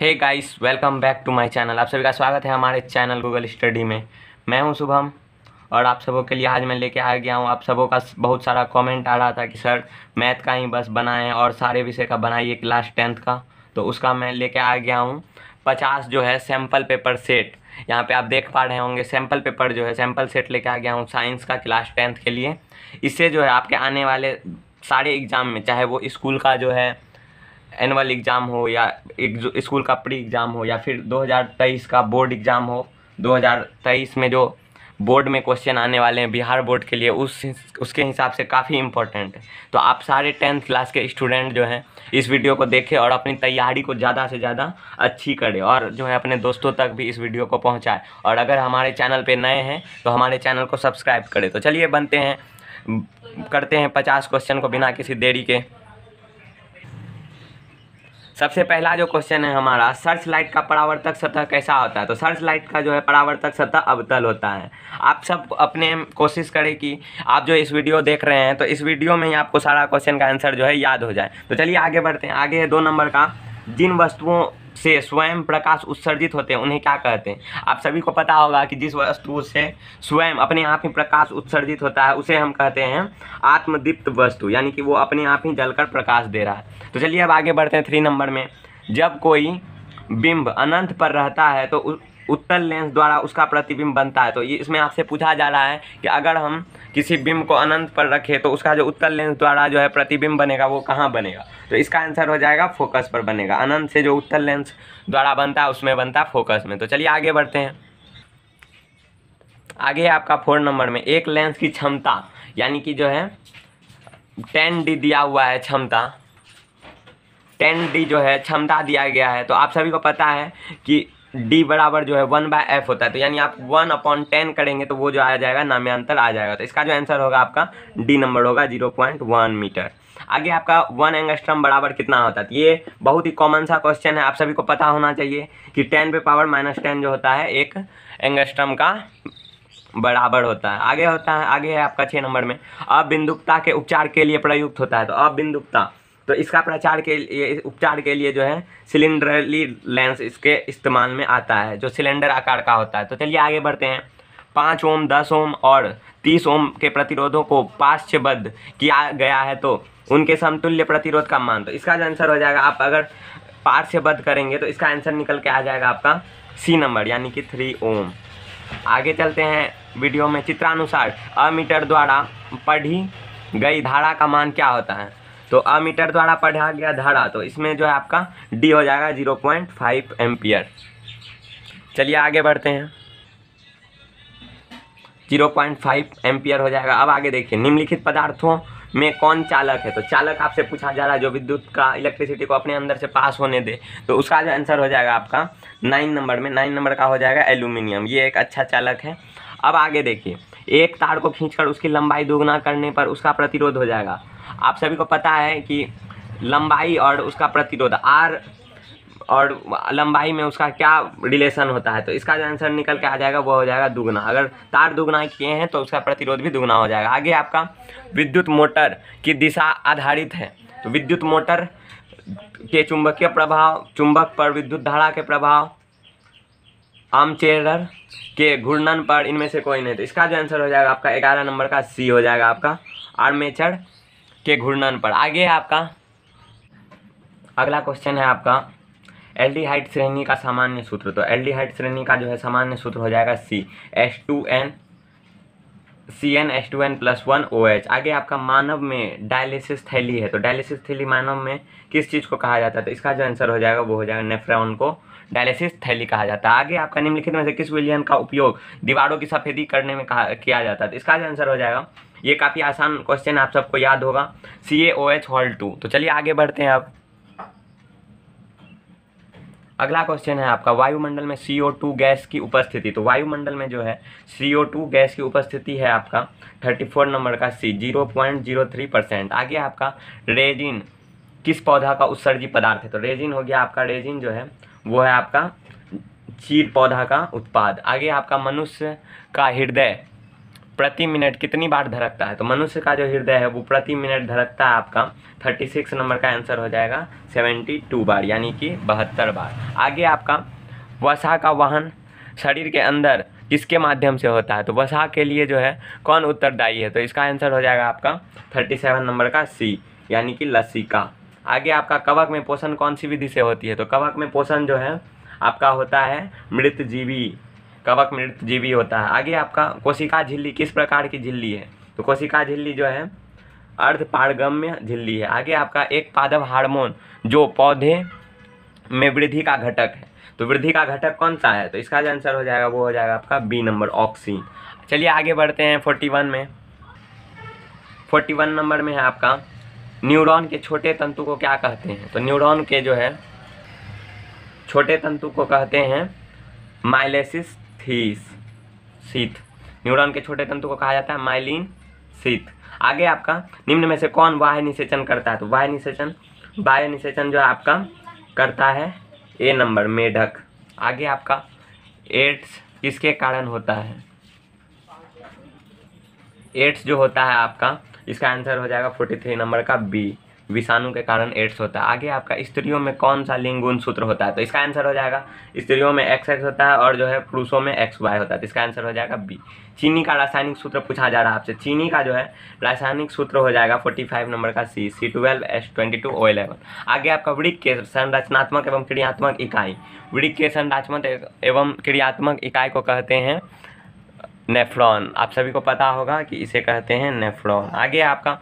hey guys welcome back to my channel आप सभी का स्वागत है हमारे चैनल गूगल स्टडी में मैं हूं शुभम और आप सबों के लिए आज मैं लेके आ गया हूं आप सबों का बहुत सारा कमेंट आ रहा था कि सर मैथ का ही बस बनाएं और सारे विषय का बनाइए क्लास टेंथ का तो उसका मैं लेके आ गया हूँ पचास जो है सैम्पल पेपर सेट यहाँ पे आप देख पा रहे होंगे सैम्पल पेपर जो है सैम्पल सेट लेके आ गया हूँ साइंस का क्लास टेंथ के लिए इससे जो है आपके आने वाले सारे एग्ज़ाम में चाहे वो स्कूल का जो है एनुअल एग्ज़ाम हो या एक स्कूल का प्री एग्ज़ाम हो या फिर 2023 का बोर्ड एग्ज़ाम हो 2023 में जो बोर्ड में क्वेश्चन आने वाले हैं बिहार बोर्ड के लिए उस उसके हिसाब से काफ़ी इम्पोर्टेंट है तो आप सारे टेंथ क्लास के स्टूडेंट जो हैं इस वीडियो को देखें और अपनी तैयारी को ज़्यादा से ज़्यादा अच्छी करें और जो है अपने दोस्तों तक भी इस वीडियो को पहुँचाएँ और अगर हमारे चैनल पर नए हैं तो हमारे चैनल को सब्सक्राइब करें तो चलिए बनते हैं करते हैं पचास क्वेश्चन को बिना किसी देरी के सबसे पहला जो क्वेश्चन है हमारा सर्च लाइट का परावर्तक सतह कैसा होता है तो सर्च लाइट का जो है परावर्तक सतह अवतल होता है आप सब अपने कोशिश करें कि आप जो इस वीडियो देख रहे हैं तो इस वीडियो में ही आपको सारा क्वेश्चन का आंसर जो है याद हो जाए तो चलिए आगे बढ़ते हैं आगे है दो नंबर का जिन वस्तुओं से स्वयं प्रकाश उत्सर्जित होते हैं उन्हें क्या कहते हैं आप सभी को पता होगा कि जिस वस्तु से स्वयं अपने आप ही प्रकाश उत्सर्जित होता है उसे हम कहते हैं आत्मदीप्त वस्तु यानी कि वो अपने आप ही जलकर प्रकाश दे रहा है तो चलिए अब आगे बढ़ते हैं थ्री नंबर में जब कोई बिंब अनंत पर रहता है तो उत्तर लेंस द्वारा उसका प्रतिबिंब बनता है तो ये इसमें आपसे पूछा जा रहा है कि अगर हम किसी बिंब को अनंत पर रखें तो उसका जो उत्तर लेंस द्वारा जो है प्रतिबिंब बनेगा वो कहाँ बनेगा तो इसका आंसर हो जाएगा फोकस पर बनेगा अनंत से जो उत्तर लेंस द्वारा बनता है उसमें बनता है फोकस में तो चलिए आगे बढ़ते हैं आगे आपका फोर नंबर में एक लेंस की क्षमता यानी कि जो है टेन डी दिया हुआ है क्षमता टेन डी जो है क्षमता दिया गया है तो आप सभी को पता है कि डी बराबर जो है वन बाय एफ होता है तो यानी आप वन अपॉन टेन करेंगे तो वो जो आ जाएगा नाम्यांतर आ जाएगा तो इसका जो आंसर होगा आपका डी नंबर होगा जीरो पॉइंट वन मीटर आगे आपका वन एंगस्ट्रम बराबर कितना होता है तो ये बहुत ही कॉमन सा क्वेश्चन है आप सभी को पता होना चाहिए कि टेन पे पावर माइनस टेन जो होता है एक एंगस्ट्रम का बराबर होता है आगे होता है आगे है आपका छः नंबर में अबिंदुकता के उपचार के लिए प्रयुक्त होता है तो अबिंदुकता तो इसका प्रचार के लिए उपचार के लिए जो है सिलेंडरली लेंस इसके इस्तेमाल में आता है जो सिलेंडर आकार का होता है तो चलिए आगे बढ़ते हैं पाँच ओम दस ओम और तीस ओम के प्रतिरोधों को पाश्चबद्ध किया गया है तो उनके समतुल्य प्रतिरोध का मान तो इसका आंसर हो जाएगा आप अगर पार से बद करेंगे तो इसका आंसर निकल के आ जाएगा आपका सी नंबर यानी कि थ्री ओम आगे चलते हैं वीडियो में चित्रानुसार अमीटर द्वारा पढ़ी गई धारा का मान क्या होता है तो अमीटर द्वारा पढ़ा गया धारा तो इसमें जो है आपका डी हो जाएगा जीरो पॉइंट फाइव एम्पियर चलिए आगे बढ़ते हैं जीरो पॉइंट फाइव एम्पियर हो जाएगा अब आगे देखिए निम्नलिखित पदार्थों में कौन चालक है तो चालक आपसे पूछा जा रहा है जो विद्युत का इलेक्ट्रिसिटी को अपने अंदर से पास होने दे तो उसका जो आंसर हो जाएगा आपका नाइन नंबर में नाइन नंबर का हो जाएगा एल्यूमिनियम ये एक अच्छा चालक है अब आगे देखिए एक तार को खींचकर उसकी लंबाई दोगुना करने पर उसका प्रतिरोध हो जाएगा आप सभी को पता है कि लंबाई और उसका प्रतिरोध आर और लंबाई में उसका क्या रिलेशन होता है तो इसका जो आंसर निकल के आ जाएगा वो हो जाएगा दुगना अगर तार दुगना किए हैं तो उसका प्रतिरोध भी दुगना हो जाएगा आगे आपका विद्युत मोटर की दिशा आधारित है तो विद्युत मोटर के चुंबकीय प्रभाव चुंबक पर विद्युत धारा के प्रभाव आर्मचेयर के घूर्णन पर इनमें से कोई नहीं तो इसका जो आंसर हो जाएगा आपका ग्यारह नंबर का सी हो जाएगा आपका आर्मेचर के घूर्णन पर आगे आपका अगला क्वेश्चन है आपका एल्डिहाइड श्रेणी का सामान्य सूत्र तो एल्डिहाइड श्रेणी का जो है सामान्य सूत्र हो जाएगा C S two N C N S two N plus one O H आगे आपका मानव में डायलिसिस थैली है तो डायलिसिस थैली मानव में किस चीज़ को कहा जाता है तो इसका जो आंसर हो जाएगा वो हो जाएगा नेफ्रॉन को डायलिसिस थैली कहा जाता है आगे आपका निम्नलिखित में से किस विलियन का उपयोग दीवारों की सफेदी करने में कहा किया जाता है तो इसका जो आंसर हो जाएगा ये काफ़ी आसान क्वेश्चन आप सबको याद होगा C A O H whole two तो चलिए आगे बढ़ते हैं आप अगला क्वेश्चन है आपका वायुमंडल में सी गैस की उपस्थिति तो वायुमंडल में जो है सी गैस की उपस्थिति है आपका 34 नंबर का सी 0.03 परसेंट आगे आपका रेजिन किस पौधा का उत्सर्जी पदार्थ है तो रेजिन हो गया आपका रेजिन जो है वो है आपका चीर पौधा का उत्पाद आगे आपका मनुष्य का हृदय प्रति मिनट कितनी बार धड़कता है तो मनुष्य का जो हृदय है वो प्रति मिनट धड़कता है आपका 36 नंबर का आंसर हो जाएगा 72 बार यानी कि बहत्तर बार आगे आपका वसा का वाहन शरीर के अंदर किसके माध्यम से होता है तो वसा के लिए जो है कौन उत्तरदायी है तो इसका आंसर हो जाएगा आपका 37 नंबर का सी यानी कि लस्सी का आगे आपका कवक में पोषण कौन सी विधि से होती है तो कवक में पोषण जो है आपका होता है मृत जीवी कवक मृत जीवी होता है आगे आपका कोशिका झिल्ली किस प्रकार की झिल्ली है तो कोशिका झिल्ली जो है अर्ध पारगम्य झिल्ली है आगे आपका एक पादव हार्मोन जो पौधे में वृद्धि का घटक है तो वृद्धि का घटक कौन सा है तो इसका जो आंसर हो जाएगा वो हो जाएगा आपका बी नंबर ऑक्सीन चलिए आगे बढ़ते हैं फोर्टी वन में फोर्टी वन नंबर में है आपका न्यूरॉन के छोटे तंतु को क्या कहते हैं तो न्यूरॉन के जो है छोटे तंतु को कहते हैं माइलेसिस थीस सीथ न्यूरॉन के छोटे तंतु को कहा जाता है माइलिन सीथ आगे आपका निम्न में से कौन वाह निषेचन करता है तो वाह निषेचन वाह निषेचन जो आपका करता है ए नंबर मेढक आगे आपका एड्स किसके कारण होता है एड्स जो होता है आपका इसका आंसर हो जाएगा फोर्टी थ्री नंबर का बी विषाणु के कारण एड्स होता है आगे आपका स्त्रियों में कौन सा लिंग गुण सूत्र होता है तो इसका आंसर हो जाएगा स्त्रियों में एक्स एक्स होता है और जो है पुरुषों में एक्स वाई होता है तो इसका आंसर हो जाएगा बी चीनी का रासायनिक सूत्र पूछा जा रहा है आपसे चीनी का जो है रासायनिक सूत्र हो जाएगा फोर्टी फाइव नंबर का C C twelve S twenty two O eleven आगे आपका वृक्ष के संरचनात्मक एवं क्रियात्मक इकाई वृक्ष के संरचनात्मक एवं क्रियात्मक इकाई को कहते हैं नेफ्रॉन आप सभी को पता होगा कि इसे कहते हैं नेफ्रॉन आगे आपका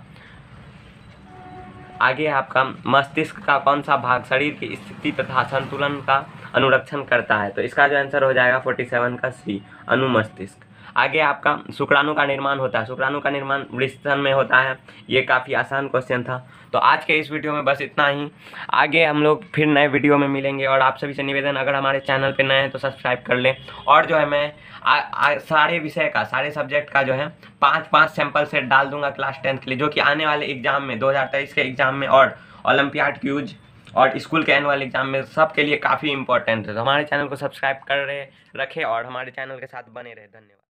आगे आपका मस्तिष्क का कौन सा भाग शरीर की स्थिति तथा संतुलन का अनुरक्षण करता है तो इसका जो आंसर हो जाएगा फोर्टी सेवन का सी अनुमस्तिष्क आगे आपका शुक्राणु का निर्माण होता है शुक्राणु का निर्माण वृषण में होता है ये काफ़ी आसान क्वेश्चन था तो आज के इस वीडियो में बस इतना ही आगे हम लोग फिर नए वीडियो में मिलेंगे और आप सभी से निवेदन अगर हमारे चैनल पर नए हैं तो सब्सक्राइब कर लें और जो है मैं सारे विषय का सारे सब्जेक्ट का जो है पाँच पाँच सैम्पल सेट डाल दूंगा क्लास टेंथ के लिए जो कि आने वाले एग्जाम में दो के एग्जाम में और ओलम्पियाड क्यूज और स्कूल के एनुअल एग्जाम में सब के लिए काफ़ी इंपॉर्टेंट है तो हमारे चैनल को सब्सक्राइब कर रहे रखें और हमारे चैनल के साथ बने रहे धन्यवाद